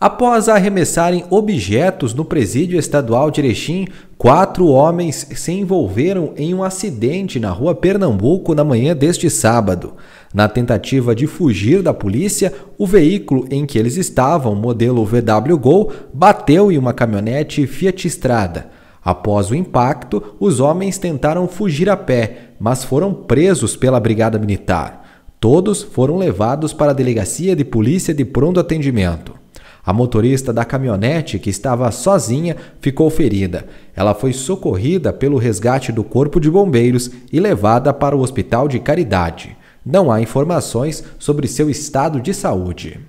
Após arremessarem objetos no presídio estadual de Erechim, quatro homens se envolveram em um acidente na rua Pernambuco na manhã deste sábado. Na tentativa de fugir da polícia, o veículo em que eles estavam, modelo VW Gol, bateu em uma caminhonete Fiat Strada. Após o impacto, os homens tentaram fugir a pé, mas foram presos pela Brigada Militar. Todos foram levados para a Delegacia de Polícia de Pronto Atendimento. A motorista da caminhonete, que estava sozinha, ficou ferida. Ela foi socorrida pelo resgate do Corpo de Bombeiros e levada para o Hospital de Caridade. Não há informações sobre seu estado de saúde.